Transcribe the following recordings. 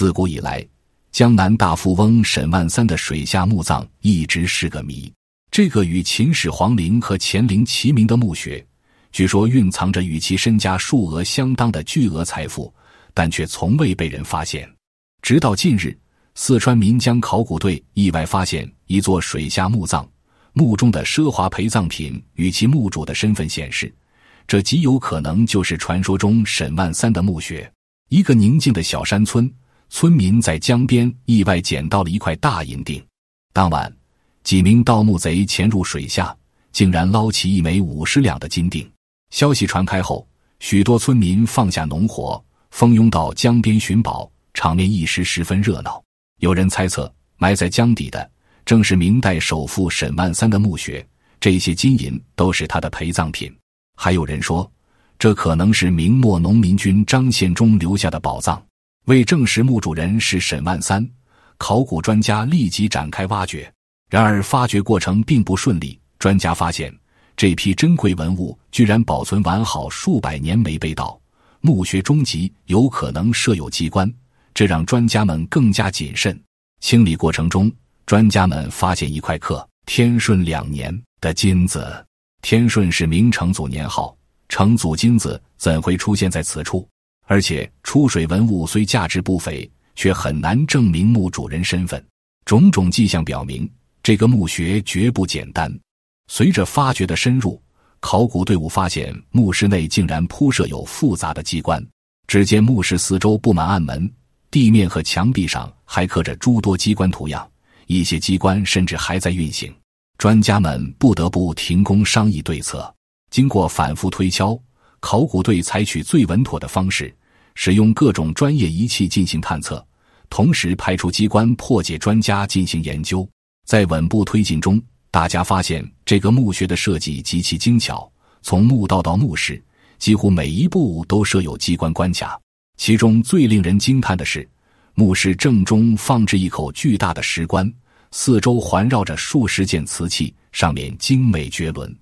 自古以来，江南大富翁沈万三的水下墓葬一直是个谜。这个与秦始皇陵和乾陵齐名的墓穴，据说蕴藏着与其身家数额相当的巨额财富，但却从未被人发现。直到近日，四川岷江考古队意外发现一座水下墓葬，墓中的奢华陪葬品与其墓主的身份显示，这极有可能就是传说中沈万三的墓穴。一个宁静的小山村。村民在江边意外捡到了一块大银锭。当晚，几名盗墓贼潜入水下，竟然捞起一枚五十两的金锭。消息传开后，许多村民放下农活，蜂拥到江边寻宝，场面一时十分热闹。有人猜测，埋在江底的正是明代首富沈万三的墓穴，这些金银都是他的陪葬品。还有人说，这可能是明末农民军张献忠留下的宝藏。为证实墓主人是沈万三，考古专家立即展开挖掘。然而，发掘过程并不顺利。专家发现，这批珍贵文物居然保存完好，数百年没被盗。墓穴中极有可能设有机关，这让专家们更加谨慎。清理过程中，专家们发现一块刻“天顺两年”的金子。天顺是明成祖年号，成祖金子怎会出现在此处？而且出水文物虽价值不菲，却很难证明墓主人身份。种种迹象表明，这个墓穴绝不简单。随着发掘的深入，考古队伍发现墓室内竟然铺设有复杂的机关。只见墓室四周布满暗门，地面和墙壁上还刻着诸多机关图样，一些机关甚至还在运行。专家们不得不停工商议对策。经过反复推敲，考古队采取最稳妥的方式。使用各种专业仪器进行探测，同时派出机关破解专家进行研究，在稳步推进中，大家发现这个墓穴的设计极其精巧，从墓道到墓室，几乎每一步都设有机关关卡。其中最令人惊叹的是，墓室正中放置一口巨大的石棺，四周环绕着数十件瓷器，上面精美绝伦。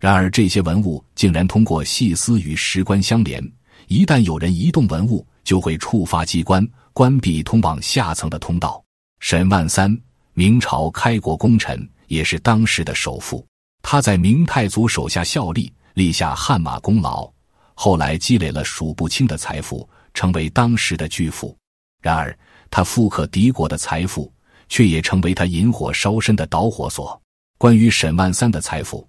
然而，这些文物竟然通过细丝与石棺相连。一旦有人移动文物，就会触发机关，关闭通往下层的通道。沈万三，明朝开国功臣，也是当时的首富。他在明太祖手下效力，立下汗马功劳，后来积累了数不清的财富，成为当时的巨富。然而，他富可敌国的财富，却也成为他引火烧身的导火索。关于沈万三的财富，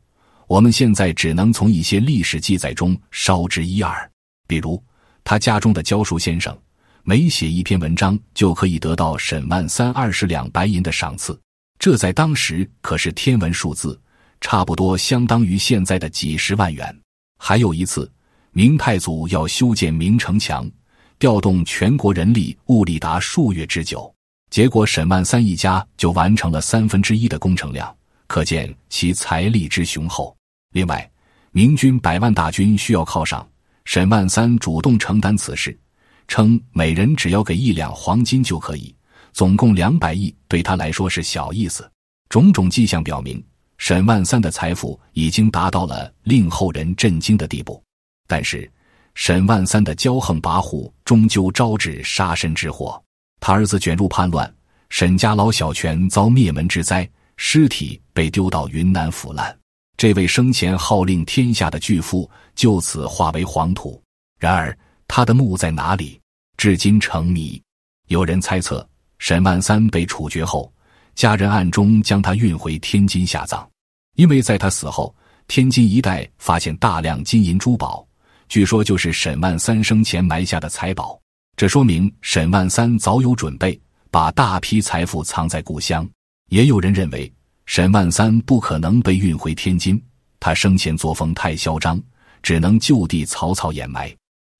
我们现在只能从一些历史记载中稍知一二。比如，他家中的教书先生，每写一篇文章就可以得到沈万三二十两白银的赏赐，这在当时可是天文数字，差不多相当于现在的几十万元。还有一次，明太祖要修建明城墙，调动全国人力物力达数月之久，结果沈万三一家就完成了三分之一的工程量，可见其财力之雄厚。另外，明军百万大军需要犒赏。沈万三主动承担此事，称每人只要给一两黄金就可以，总共两百亿对他来说是小意思。种种迹象表明，沈万三的财富已经达到了令后人震惊的地步。但是，沈万三的骄横跋扈终究招致杀身之祸。他儿子卷入叛乱，沈家老小全遭灭门之灾，尸体被丢到云南腐烂。这位生前号令天下的巨富就此化为黄土。然而，他的墓在哪里，至今成谜。有人猜测，沈万三被处决后，家人暗中将他运回天津下葬，因为在他死后，天津一带发现大量金银珠宝，据说就是沈万三生前埋下的财宝。这说明沈万三早有准备，把大批财富藏在故乡。也有人认为。沈万三不可能被运回天津，他生前作风太嚣张，只能就地草草掩埋。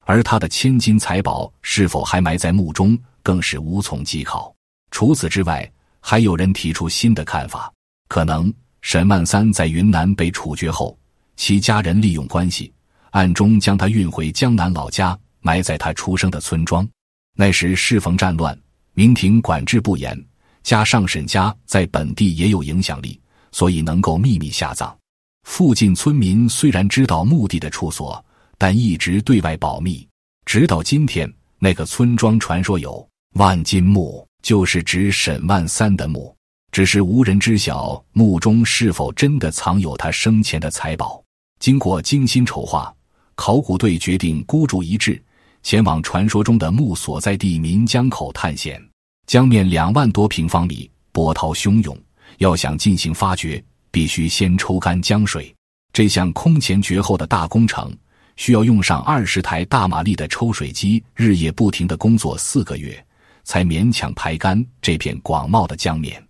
而他的千金财宝是否还埋在墓中，更是无从稽考。除此之外，还有人提出新的看法：可能沈万三在云南被处决后，其家人利用关系，暗中将他运回江南老家，埋在他出生的村庄。那时适逢战乱，明廷管制不严。加上沈家在本地也有影响力，所以能够秘密下葬。附近村民虽然知道墓地的处所，但一直对外保密。直到今天，那个村庄传说有万金墓，就是指沈万三的墓。只是无人知晓墓中是否真的藏有他生前的财宝。经过精心筹划，考古队决定孤注一掷，前往传说中的墓所在地岷江口探险。江面两万多平方米，波涛汹涌。要想进行发掘，必须先抽干江水。这项空前绝后的大工程，需要用上二十台大马力的抽水机，日夜不停的工作四个月，才勉强排干这片广袤的江面。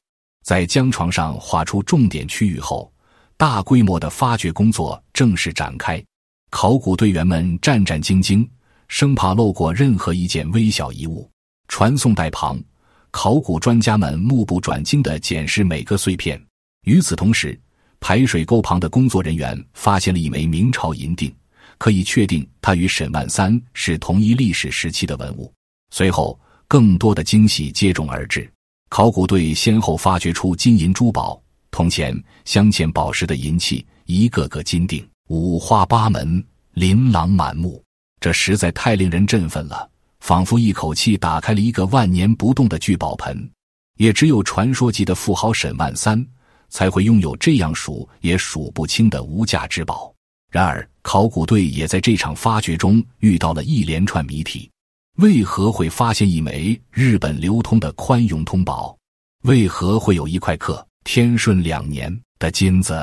在江床上划出重点区域后，大规模的发掘工作正式展开。考古队员们战战兢兢，生怕漏过任何一件微小遗物。传送带旁。考古专家们目不转睛的检视每个碎片，与此同时，排水沟旁的工作人员发现了一枚明朝银锭，可以确定它与沈万三是同一历史时期的文物。随后，更多的惊喜接踵而至，考古队先后发掘出金银珠宝、铜钱、镶嵌宝石的银器，一个个金锭，五花八门，琳琅满目，这实在太令人振奋了。仿佛一口气打开了一个万年不动的聚宝盆，也只有传说级的富豪沈万三才会拥有这样数也数不清的无价之宝。然而，考古队也在这场发掘中遇到了一连串谜题：为何会发现一枚日本流通的宽永通宝？为何会有一块刻“天顺两年”的金子？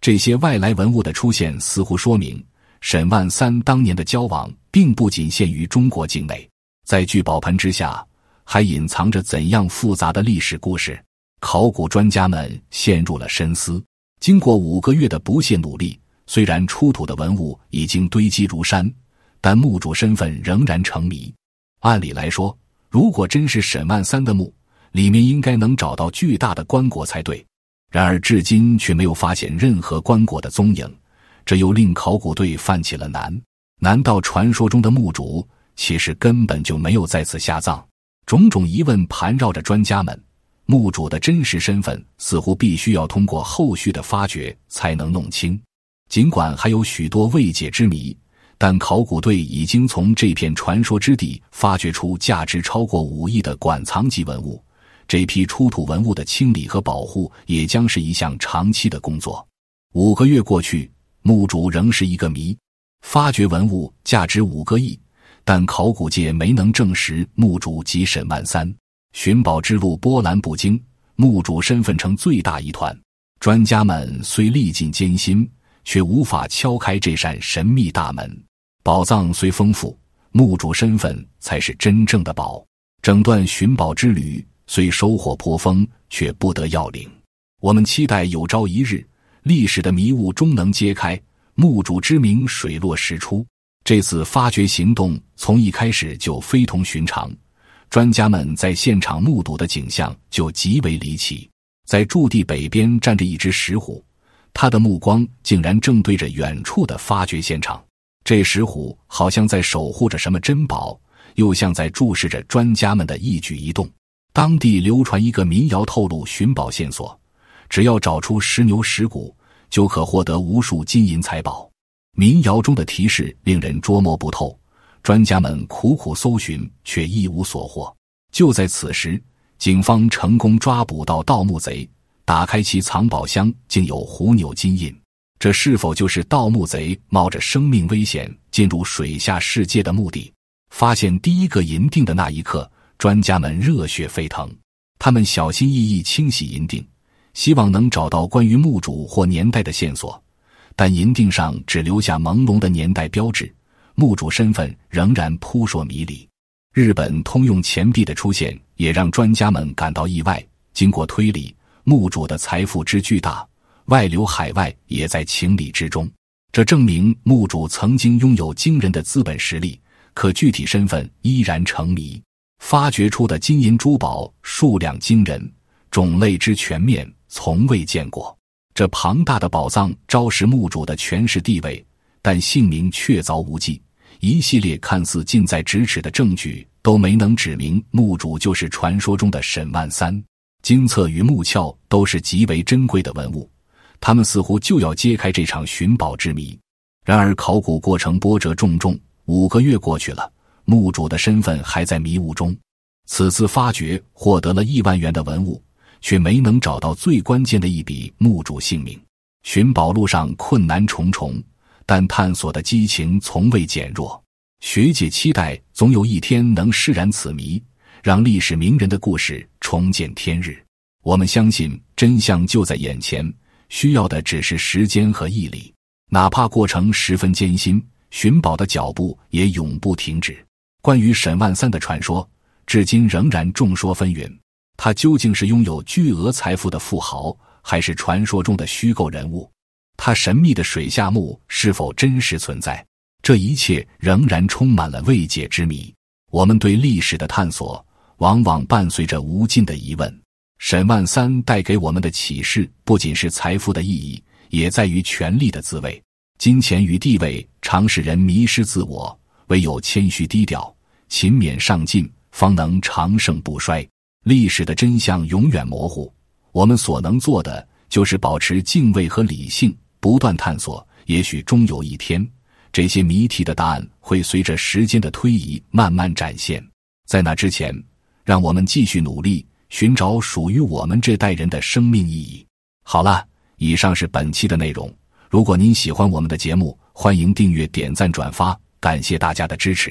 这些外来文物的出现，似乎说明。沈万三当年的交往并不仅限于中国境内，在聚宝盆之下还隐藏着怎样复杂的历史故事？考古专家们陷入了深思。经过五个月的不懈努力，虽然出土的文物已经堆积如山，但墓主身份仍然成谜。按理来说，如果真是沈万三的墓，里面应该能找到巨大的棺椁才对。然而，至今却没有发现任何棺椁的踪影。这又令考古队犯起了难。难道传说中的墓主其实根本就没有在此下葬？种种疑问盘绕着专家们，墓主的真实身份似乎必须要通过后续的发掘才能弄清。尽管还有许多未解之谜，但考古队已经从这片传说之地发掘出价值超过五亿的馆藏级文物。这批出土文物的清理和保护也将是一项长期的工作。五个月过去。墓主仍是一个谜，发掘文物价值五个亿，但考古界没能证实墓主即沈万三。寻宝之路波澜不惊，墓主身份成最大疑团。专家们虽历尽艰辛，却无法敲开这扇神秘大门。宝藏虽丰富，墓主身份才是真正的宝。整段寻宝之旅虽收获颇丰，却不得要领。我们期待有朝一日。历史的迷雾终能揭开墓主之名，水落石出。这次发掘行动从一开始就非同寻常，专家们在现场目睹的景象就极为离奇。在驻地北边站着一只石虎，它的目光竟然正对着远处的发掘现场。这石虎好像在守护着什么珍宝，又像在注视着专家们的一举一动。当地流传一个民谣，透露寻宝线索：只要找出石牛石骨。就可获得无数金银财宝。民谣中的提示令人捉摸不透，专家们苦苦搜寻却一无所获。就在此时，警方成功抓捕到盗墓贼，打开其藏宝箱，竟有虎钮金印。这是否就是盗墓贼冒着生命危险进入水下世界的目的？发现第一个银锭的那一刻，专家们热血沸腾，他们小心翼翼清洗银锭。希望能找到关于墓主或年代的线索，但银锭上只留下朦胧的年代标志，墓主身份仍然扑朔迷离。日本通用钱币的出现也让专家们感到意外。经过推理，墓主的财富之巨大，外流海外也在情理之中。这证明墓主曾经拥有惊人的资本实力，可具体身份依然成谜。发掘出的金银珠宝数量惊人，种类之全面。从未见过这庞大的宝藏，昭示墓主的权势地位，但姓名确凿无迹，一系列看似近在咫尺的证据都没能指明墓主就是传说中的沈万三。金册与木鞘都是极为珍贵的文物，他们似乎就要揭开这场寻宝之谜。然而，考古过程波折重重，五个月过去了，墓主的身份还在迷雾中。此次发掘获得了亿万元的文物。却没能找到最关键的一笔墓主姓名。寻宝路上困难重重，但探索的激情从未减弱。学姐期待总有一天能释然此谜，让历史名人的故事重见天日。我们相信真相就在眼前，需要的只是时间和毅力。哪怕过程十分艰辛，寻宝的脚步也永不停止。关于沈万三的传说，至今仍然众说纷纭。他究竟是拥有巨额财富的富豪，还是传说中的虚构人物？他神秘的水下墓是否真实存在？这一切仍然充满了未解之谜。我们对历史的探索，往往伴随着无尽的疑问。沈万三带给我们的启示，不仅是财富的意义，也在于权力的滋味。金钱与地位常使人迷失自我，唯有谦虚低调、勤勉上进，方能长盛不衰。历史的真相永远模糊，我们所能做的就是保持敬畏和理性，不断探索。也许终有一天，这些谜题的答案会随着时间的推移慢慢展现。在那之前，让我们继续努力，寻找属于我们这代人的生命意义。好了，以上是本期的内容。如果您喜欢我们的节目，欢迎订阅、点赞、转发，感谢大家的支持。